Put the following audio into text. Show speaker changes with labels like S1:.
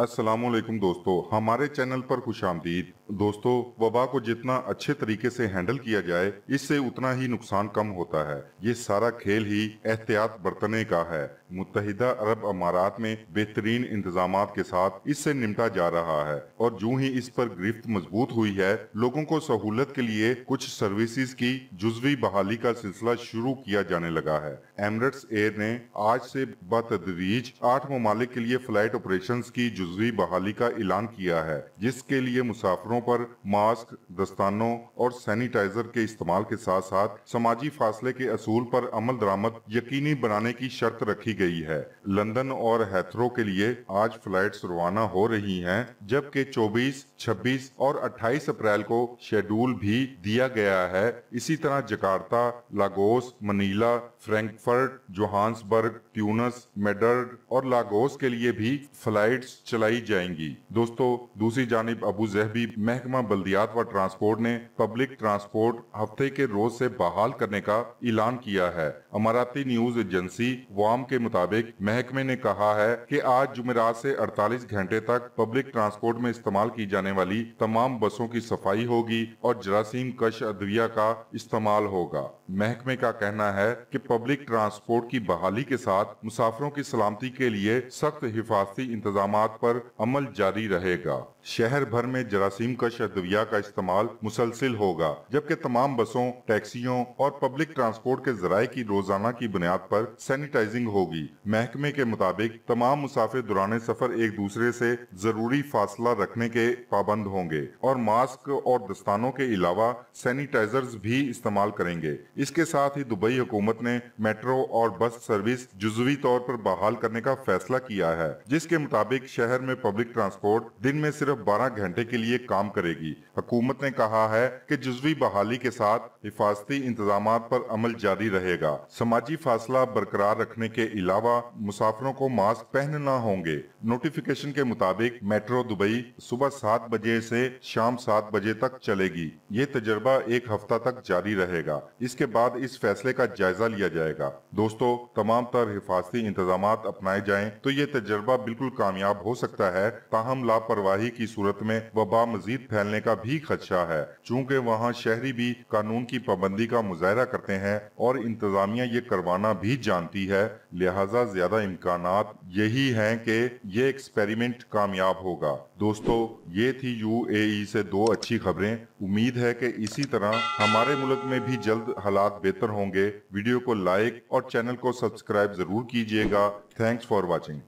S1: असलम दोस्तों हमारे चैनल पर खुश आमदीद दोस्तों वबा को जितना अच्छे तरीके से हैंडल किया जाए इससे उतना ही नुकसान कम होता है ये सारा खेल ही एहतियात बरतने का है मुतहदा अरब अमारात में बेहतरीन इंतजाम के साथ इससे निपटा जा रहा है और जू ही इस पर गिरफ्त मजबूत हुई है लोगों को सहूलत के लिए कुछ सर्विसेज की जुजवी बहाली का सिलसिला शुरू किया जाने लगा है एमरट्स एयर ने आज से बतदरीज आठ ममालिक के लिए फ्लाइट ऑपरेशन की जुजी बहाली का ऐलान किया है जिसके लिए मुसाफरों पर मास्क दस्तानों और सैनिटाइजर के इस्तेमाल के साथ साथ समाजी फासले के असूल पर अमल दरामद यकीनी बनाने की शर्त रखी गई है लंदन और हैथरो के लिए आज फ्लाइट रवाना हो रही है जबकि चौबीस छब्बीस और अट्ठाईस अप्रैल को शेड्यूल भी दिया गया है इसी तरह Jakarta Lagos Manila Frankfurt Johannesburg Tunis Madrid और लागोस के लिए भी फ्लाइट्स चलाई जाएंगी दोस्तों दूसरी जानब अबू जहबी महकमा बल्दियात व ट्रांसपोर्ट ने पब्लिक ट्रांसपोर्ट हफ्ते के रोज से बहाल करने का ऐलान किया है अमाराती न्यूज एजेंसी वाम के मुताबिक महकमे ने कहा है की आज जुमेरात ऐसी अड़तालीस घंटे तक पब्लिक ट्रांसपोर्ट में इस्तेमाल की जाने वाली तमाम बसों की सफाई होगी और जरासीम कश अद्विया का इस्तेमाल होगा महकमे का कहना है की पब्लिक ट्रांसपोर्ट की बहाली के साथ मुसाफरों की सलामती के लिए सख्त हिफाजती इंतजाम आरोप पर अमल जारी रहेगा शहर भर में जरासीम कश अद्विया का इस्तेमाल मुसलसिल होगा जबकि तमाम बसों टैक्सियों और पब्लिक ट्रांसपोर्ट के जराये की रोजाना की बुनियाद पर सैनिटाइजिंग होगी महकमे के मुताबिक तमाम मुसाफिर दौरान सफर एक दूसरे से जरूरी फासला रखने के पाबंद होंगे और मास्क और दस्तानों के अलावा सैनिटाइजर भी इस्तेमाल करेंगे इसके साथ ही दुबई हुकूमत ने मेट्रो और बस सर्विस जुजवी तौर पर बहाल करने का फैसला किया है जिसके मुताबिक शहर शहर में पब्लिक ट्रांसपोर्ट दिन में सिर्फ 12 घंटे के लिए काम करेगी हुकूमत ने कहा है कि जुजवी बहाली के साथ हिफाजती इंतजाम पर अमल जारी रहेगा समाजी फासला बरकरार रखने के अलावा मुसाफिरों को मास्क पहनना होंगे नोटिफिकेशन के मुताबिक मेट्रो दुबई सुबह सात बजे से शाम सात बजे तक चलेगी ये तजर्बा एक हफ्ता तक जारी रहेगा इसके बाद इस फैसले का जायजा लिया जाएगा दोस्तों तमाम तर हिफाजती इंतजाम अपनाए जाए तो ये तजर्बा बिल्कुल कामयाब हो सके सकता है ताहम लापरवाही की सूरत में वबा मजीद फैलने का भी खदशा है चूँकि वहाँ शहरी भी कानून की पाबंदी का मुजाहरा करते हैं और इंतजामिया ये करवाना भी जानती है लिहाजा ज्यादा इम्कान यही है की ये एक्सपेरिमेंट कामयाब होगा दोस्तों ये थी यू ए से दो अच्छी खबरें उम्मीद है की इसी तरह हमारे मुल्क में भी जल्द हालात बेहतर होंगे वीडियो को लाइक और चैनल को सब्सक्राइब जरूर कीजिएगा थैंक्स फॉर वॉचिंग